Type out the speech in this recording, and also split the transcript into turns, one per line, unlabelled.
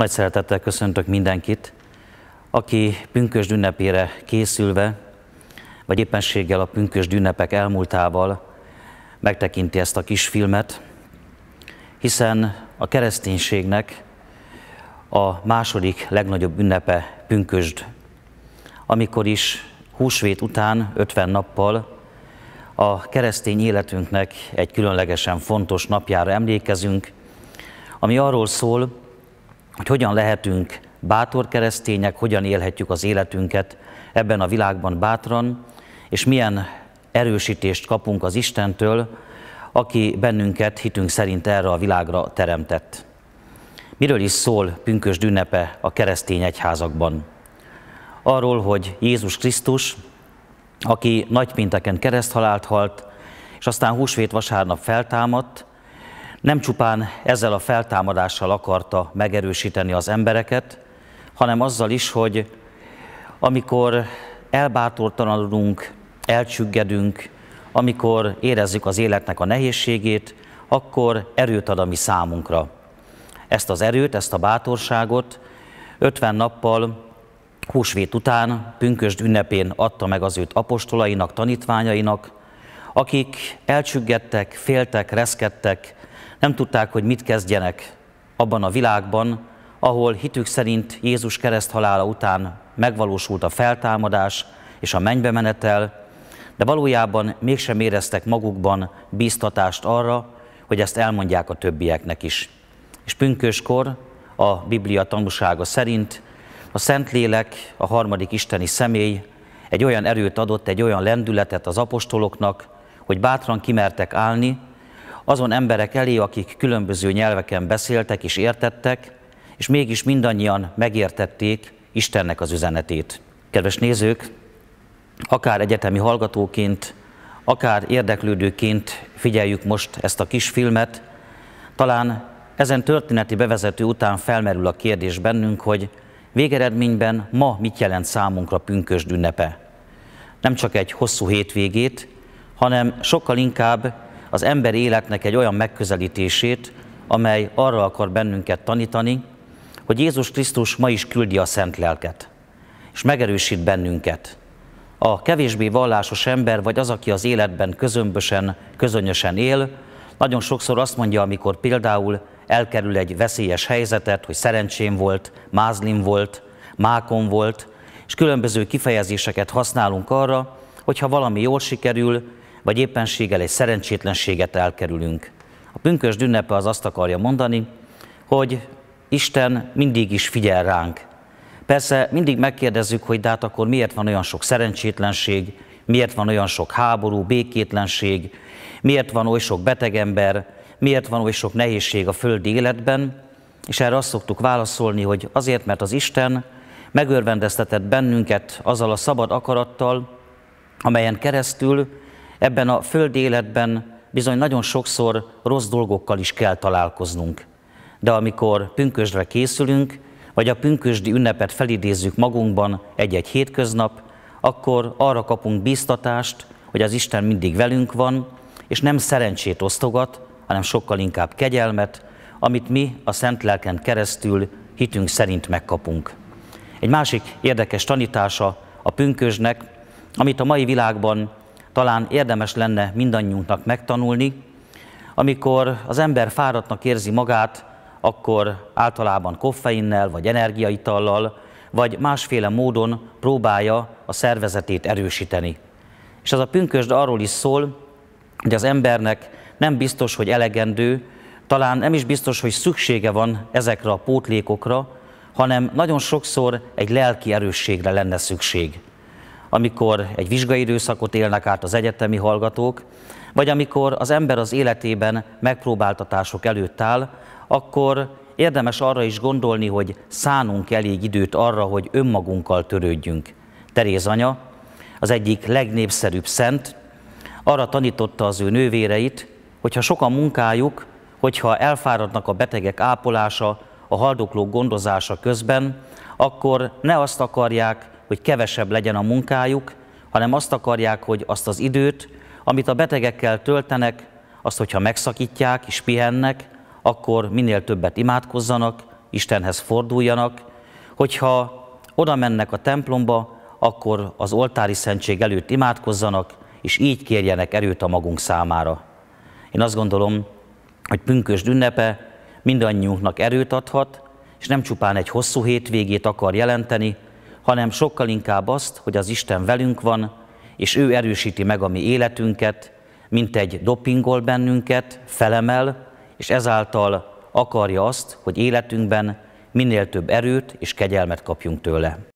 Nagy szeretettel köszöntök mindenkit, aki pünkös ünnepére készülve, vagy éppenséggel a pünkös ünnepek elmúltával megtekinti ezt a kis filmet, hiszen a kereszténységnek a második legnagyobb ünnepe pünkösd, amikor is húsvét után 50 nappal a keresztény életünknek egy különlegesen fontos napjára emlékezünk, ami arról szól, hogy hogyan lehetünk bátor keresztények, hogyan élhetjük az életünket ebben a világban bátran, és milyen erősítést kapunk az Istentől, aki bennünket hitünk szerint erre a világra teremtett. Miről is szól pünkös Dünnepe a keresztény egyházakban? Arról, hogy Jézus Krisztus, aki nagypénteken kereszthalált halt, és aztán húsvét vasárnap feltámadt, nem csupán ezzel a feltámadással akarta megerősíteni az embereket, hanem azzal is, hogy amikor elbátortalanodunk, elcsüggedünk, amikor érezzük az életnek a nehézségét, akkor erőt ad a mi számunkra. Ezt az erőt, ezt a bátorságot 50 nappal húsvét után, pünkösd ünnepén adta meg az őt apostolainak, tanítványainak, akik elcsüggedtek, féltek, reszkedtek, nem tudták, hogy mit kezdjenek abban a világban, ahol hitük szerint Jézus kereszthalála után megvalósult a feltámadás és a mennybe menetel, de valójában mégsem éreztek magukban bíztatást arra, hogy ezt elmondják a többieknek is. És pünköskor a Biblia tanúsága szerint a Szentlélek, a harmadik isteni személy egy olyan erőt adott, egy olyan lendületet az apostoloknak, hogy bátran kimertek állni, azon emberek elé, akik különböző nyelveken beszéltek és értettek, és mégis mindannyian megértették Istennek az üzenetét. Kedves nézők, akár egyetemi hallgatóként, akár érdeklődőként figyeljük most ezt a kis filmet, talán ezen történeti bevezető után felmerül a kérdés bennünk, hogy végeredményben ma mit jelent számunkra pünkösd ünnepe. Nem csak egy hosszú hétvégét, hanem sokkal inkább az ember életnek egy olyan megközelítését, amely arra akar bennünket tanítani, hogy Jézus Krisztus ma is küldi a szent lelket, és megerősít bennünket. A kevésbé vallásos ember, vagy az, aki az életben közömbösen, közönösen él, nagyon sokszor azt mondja, amikor például elkerül egy veszélyes helyzetet, hogy szerencsém volt, mázlim volt, mákon volt, és különböző kifejezéseket használunk arra, hogyha valami jól sikerül, vagy éppenséggel egy szerencsétlenséget elkerülünk. A pünkös dünnepe az azt akarja mondani, hogy Isten mindig is figyel ránk. Persze mindig megkérdezzük, hogy de hát akkor miért van olyan sok szerencsétlenség, miért van olyan sok háború, békétlenség, miért van oly sok betegember, miért van oly sok nehézség a földi életben, és erre azt szoktuk válaszolni, hogy azért, mert az Isten megörvendeztetett bennünket azzal a szabad akarattal, amelyen keresztül Ebben a földi életben bizony nagyon sokszor rossz dolgokkal is kell találkoznunk. De amikor pünkösdre készülünk, vagy a pünkösdi ünnepet felidézzük magunkban egy-egy hétköznap, akkor arra kapunk bíztatást, hogy az Isten mindig velünk van, és nem szerencsét osztogat, hanem sokkal inkább kegyelmet, amit mi a Szent Lelken keresztül hitünk szerint megkapunk. Egy másik érdekes tanítása a pünkösnek, amit a mai világban talán érdemes lenne mindannyiunknak megtanulni. Amikor az ember fáradtnak érzi magát, akkor általában koffeinnel vagy energiaitallal, vagy másféle módon próbálja a szervezetét erősíteni. És az a pünkösd arról is szól, hogy az embernek nem biztos, hogy elegendő, talán nem is biztos, hogy szüksége van ezekre a pótlékokra, hanem nagyon sokszor egy lelki erősségre lenne szükség amikor egy vizsgai időszakot élnek át az egyetemi hallgatók, vagy amikor az ember az életében megpróbáltatások előtt áll, akkor érdemes arra is gondolni, hogy szánunk elég időt arra, hogy önmagunkkal törődjünk. Teréz anya, az egyik legnépszerűbb szent, arra tanította az ő nővéreit, hogyha sok a munkájuk, hogyha elfáradnak a betegek ápolása, a haldoklók gondozása közben, akkor ne azt akarják, hogy kevesebb legyen a munkájuk, hanem azt akarják, hogy azt az időt, amit a betegekkel töltenek, azt, hogyha megszakítják és pihennek, akkor minél többet imádkozzanak, Istenhez forduljanak, hogyha oda mennek a templomba, akkor az oltári szentség előtt imádkozzanak, és így kérjenek erőt a magunk számára. Én azt gondolom, hogy pünkösd ünnepe mindannyiunknak erőt adhat, és nem csupán egy hosszú hétvégét akar jelenteni, hanem sokkal inkább azt, hogy az Isten velünk van, és ő erősíti meg a mi életünket, mint egy dopingol bennünket, felemel, és ezáltal akarja azt, hogy életünkben minél több erőt és kegyelmet kapjunk tőle.